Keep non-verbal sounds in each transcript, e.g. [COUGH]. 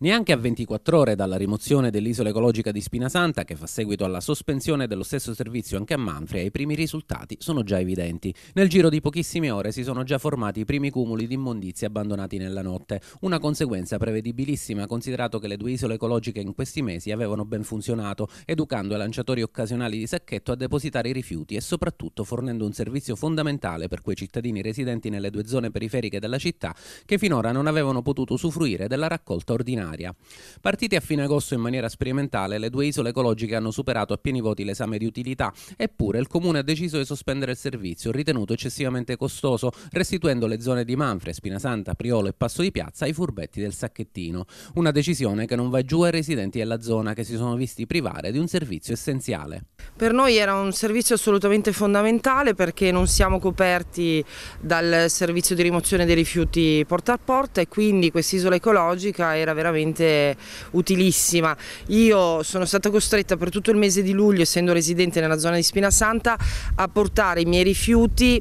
Neanche a 24 ore dalla rimozione dell'isola ecologica di Spinasanta, che fa seguito alla sospensione dello stesso servizio anche a Manfria, i primi risultati sono già evidenti. Nel giro di pochissime ore si sono già formati i primi cumuli di immondizie abbandonati nella notte, una conseguenza prevedibilissima considerato che le due isole ecologiche in questi mesi avevano ben funzionato, educando i lanciatori occasionali di sacchetto a depositare i rifiuti e soprattutto fornendo un servizio fondamentale per quei cittadini residenti nelle due zone periferiche della città che finora non avevano potuto usufruire della raccolta ordinaria aria. Partite a fine agosto in maniera sperimentale, le due isole ecologiche hanno superato a pieni voti l'esame di utilità, eppure il comune ha deciso di sospendere il servizio, ritenuto eccessivamente costoso, restituendo le zone di Manfre, Spinasanta, Priolo e Passo di Piazza ai furbetti del sacchettino. Una decisione che non va giù ai residenti della zona che si sono visti privare di un servizio essenziale. Per noi era un servizio assolutamente fondamentale perché non siamo coperti dal servizio di rimozione dei rifiuti porta a porta e quindi quest'isola ecologica era veramente utilissima. Io sono stata costretta per tutto il mese di luglio, essendo residente nella zona di Spina Santa, a portare i miei rifiuti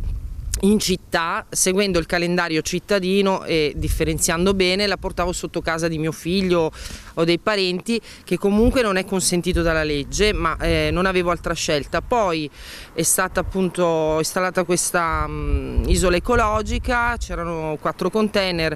in città, seguendo il calendario cittadino e differenziando bene, la portavo sotto casa di mio figlio o dei parenti, che comunque non è consentito dalla legge, ma eh, non avevo altra scelta. Poi è stata appunto installata questa mh, mm, isola ecologica, c'erano quattro container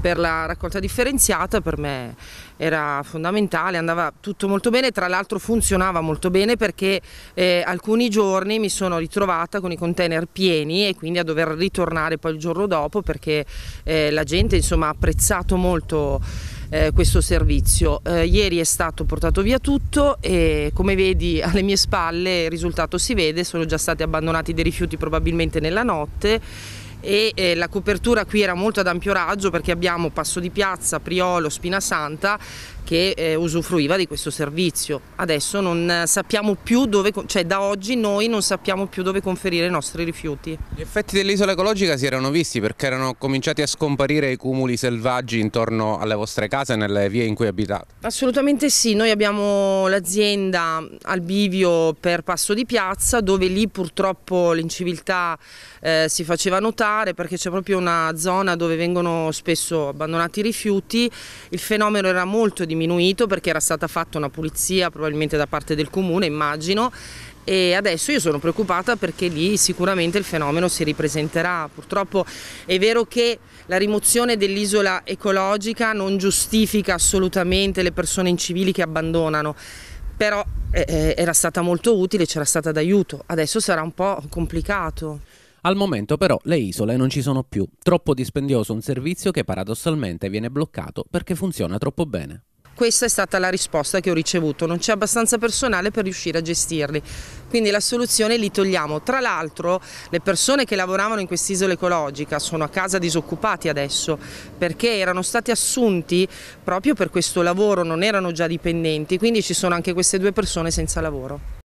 per la raccolta differenziata, per me era fondamentale, andava tutto molto bene, tra l'altro funzionava molto bene perché eh, alcuni giorni mi sono ritrovata con i container pieni e quindi a dover ritornare poi il giorno dopo perché eh, la gente insomma, ha apprezzato molto eh, questo servizio. Eh, ieri è stato portato via tutto e come vedi [LAUGHS] alle mie spalle il risultato si vede, sono già stati abbandonati dei rifiuti probabilmente nella notte e eh, la copertura qui era molto ad ampio raggio perché abbiamo Passo di Piazza, Priolo, Spina Santa che eh, usufruiva di questo servizio. Adesso non sappiamo più dove, cioè da oggi noi non sappiamo più dove conferire i nostri rifiuti. Gli effetti dell'isola ecologica si erano visti perché erano cominciati a scomparire i cumuli selvaggi intorno alle vostre case e nelle vie in cui abitate? Assolutamente sì, noi abbiamo l'azienda al bivio per Passo di Piazza dove lì purtroppo l'inciviltà eh, si faceva notare perché c'è proprio una zona dove vengono spesso abbandonati i rifiuti, il fenomeno era molto diverso diminuito perché era stata fatta una pulizia probabilmente da parte del comune, immagino, e adesso io sono preoccupata perché lì sicuramente il fenomeno si ripresenterà. Purtroppo è vero che la rimozione dell'isola ecologica non giustifica assolutamente le persone incivili che abbandonano, però eh, eh, era stata molto utile, c'era stata d'aiuto, adesso sarà un po' complicato. Al momento però le isole non ci sono più, troppo dispendioso un servizio che paradossalmente viene bloccato perché funziona troppo bene. Questa è stata la risposta che ho ricevuto, non c'è abbastanza personale per riuscire a gestirli, quindi la soluzione li togliamo. Tra l'altro le persone che lavoravano in quest'isola ecologica sono a casa disoccupati adesso perché erano stati assunti proprio per questo lavoro, non erano già dipendenti, quindi ci sono anche queste due persone senza lavoro.